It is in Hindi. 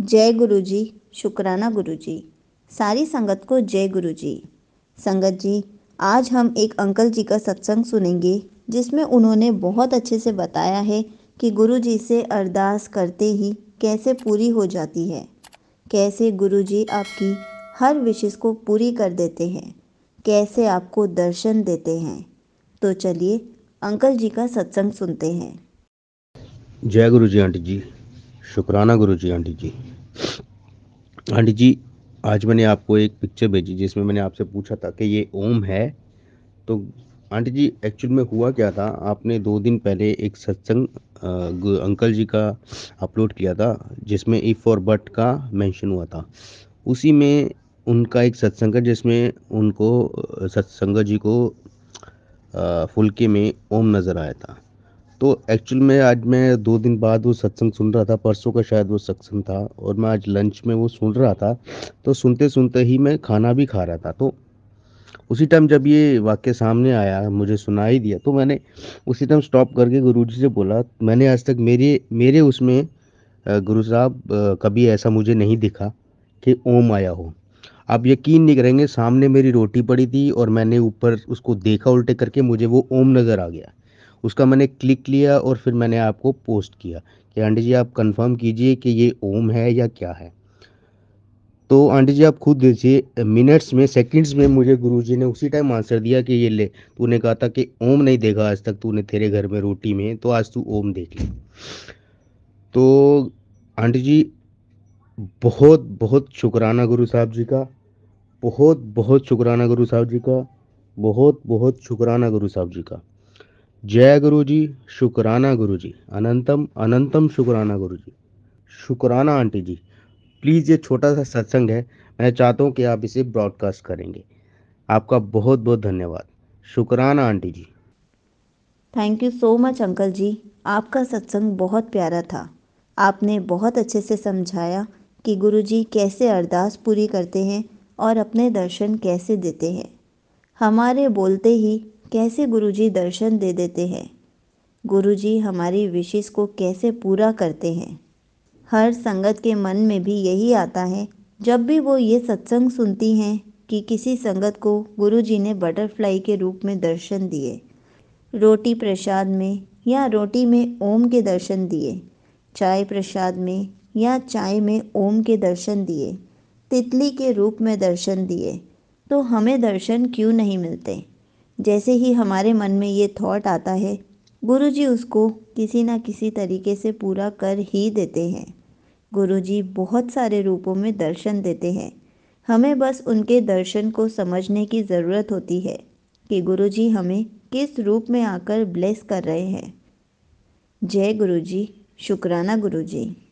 जय गुरु जी शुक्राना गुरु जी सारी संगत को जय गुरु जी संगत जी आज हम एक अंकल जी का सत्संग सुनेंगे जिसमें उन्होंने बहुत अच्छे से बताया है कि गुरु जी से अरदास करते ही कैसे पूरी हो जाती है कैसे गुरु जी आपकी हर विशेष को पूरी कर देते हैं कैसे आपको दर्शन देते हैं तो चलिए अंकल जी का सत्संग सुनते हैं जय गुरु जी आंटी जी शुक्राना गुरु जी आंटी जी आंटी जी आज मैंने आपको एक पिक्चर भेजी जिसमें मैंने आपसे पूछा था कि ये ओम है तो आंटी जी एक्चुअल में हुआ क्या था आपने दो दिन पहले एक सत्संग अंकल जी का अपलोड किया था जिसमें इफ़ और बट का मेंशन हुआ था उसी में उनका एक सत्संग है जिसमें उनको सत्संग जी को फुलके में ओम नज़र आया था तो एक्चुअल में आज मैं दो दिन बाद वो सत्संग सुन रहा था परसों का शायद वो सत्संग था और मैं आज लंच में वो सुन रहा था तो सुनते सुनते ही मैं खाना भी खा रहा था तो उसी टाइम जब ये वाक्य सामने आया मुझे सुना ही दिया तो मैंने उसी टाइम स्टॉप करके जी से बोला मैंने आज तक मेरे मेरे उसमें गुरु साहब कभी ऐसा मुझे नहीं दिखा कि ओम आया हो आप यकीन नहीं करेंगे सामने मेरी रोटी पड़ी थी और मैंने ऊपर उसको देखा उल्टे करके मुझे वो ओम नज़र आ गया उसका मैंने क्लिक लिया और फिर मैंने आपको पोस्ट किया कि आंटी जी आप कंफर्म कीजिए कि ये ओम है या क्या है तो आंटी जी आप खुद देखिए मिनट्स में सेकंड्स में मुझे गुरुजी ने उसी टाइम आंसर दिया कि ये ले तूने कहा था कि ओम नहीं देखा आज तक तूने तेरे घर में रोटी में तो आज तू ओम देख ले तो आंटी जी बहुत बहुत शुक्राना गुरु साहब जी का बहुत बहुत शुक्राना गुरु साहब जी का बहुत बहुत शुक्राना गुरु साहब जी का जय गुरु जी शुक्राना गुरु जी अनंतम अनंतम शुक्राना गुरु जी शुक्राना आंटी जी प्लीज़ ये छोटा सा सत्संग है मैं चाहता हूँ कि आप इसे ब्रॉडकास्ट करेंगे आपका बहुत बहुत धन्यवाद शुक्राना aunty ji thank you so much uncle ji आपका सत्संग बहुत प्यारा था आपने बहुत अच्छे से समझाया कि गुरु जी कैसे अरदास पूरी करते हैं और अपने दर्शन कैसे देते हैं हमारे बोलते ही कैसे गुरुजी दर्शन दे देते हैं गुरुजी हमारी विशेष को कैसे पूरा करते हैं हर संगत के मन में भी यही आता है जब भी वो ये सत्संग सुनती हैं कि किसी संगत को गुरुजी ने बटरफ्लाई के रूप में दर्शन दिए रोटी प्रसाद में या रोटी में ओम के दर्शन दिए चाय प्रसाद में या चाय में ओम के दर्शन दिए तितली के रूप में दर्शन दिए तो हमें दर्शन क्यों नहीं मिलते जैसे ही हमारे मन में ये थॉट आता है गुरुजी उसको किसी ना किसी तरीके से पूरा कर ही देते हैं गुरुजी बहुत सारे रूपों में दर्शन देते हैं हमें बस उनके दर्शन को समझने की ज़रूरत होती है कि गुरुजी हमें किस रूप में आकर ब्लेस कर रहे हैं जय गुरुजी शुक्राना गुरुजी